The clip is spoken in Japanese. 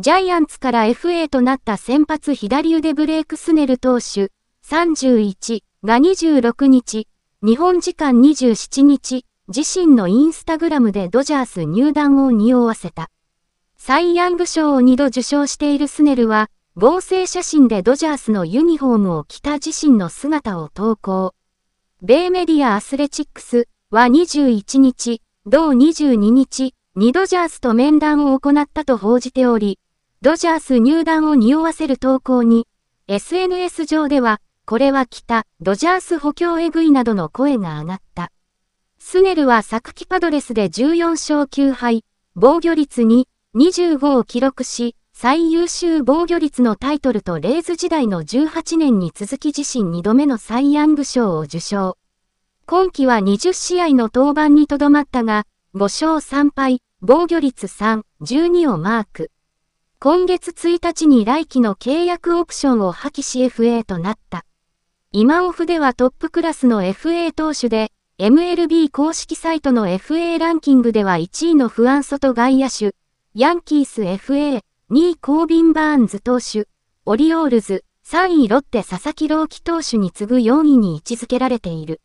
ジャイアンツから FA となった先発左腕ブレイクスネル投手31が26日、日本時間27日、自身のインスタグラムでドジャース入団を匂わせた。サイ・ヤング賞を2度受賞しているスネルは、合成写真でドジャースのユニフォームを着た自身の姿を投稿。米メディアアスレチックスは21日、同22日、2ドジャースと面談を行ったと報じており、ドジャース入団を匂わせる投稿に、SNS 上では、これは北、ドジャース補強えぐいなどの声が上がった。スネルは昨季パドレスで14勝9敗、防御率2、25を記録し、最優秀防御率のタイトルとレイズ時代の18年に続き自身2度目のサイ・ヤング賞を受賞。今季は20試合の登板にとどまったが、5勝3敗、防御率3、12をマーク。今月1日に来期の契約オプションを破棄し FA となった。今オフではトップクラスの FA 投手で、MLB 公式サイトの FA ランキングでは1位のフアンソト外野手、ヤンキース FA、2位コービン・バーンズ投手、オリオールズ、3位ロッテ佐々木朗希投手に次ぐ4位に位置づけられている。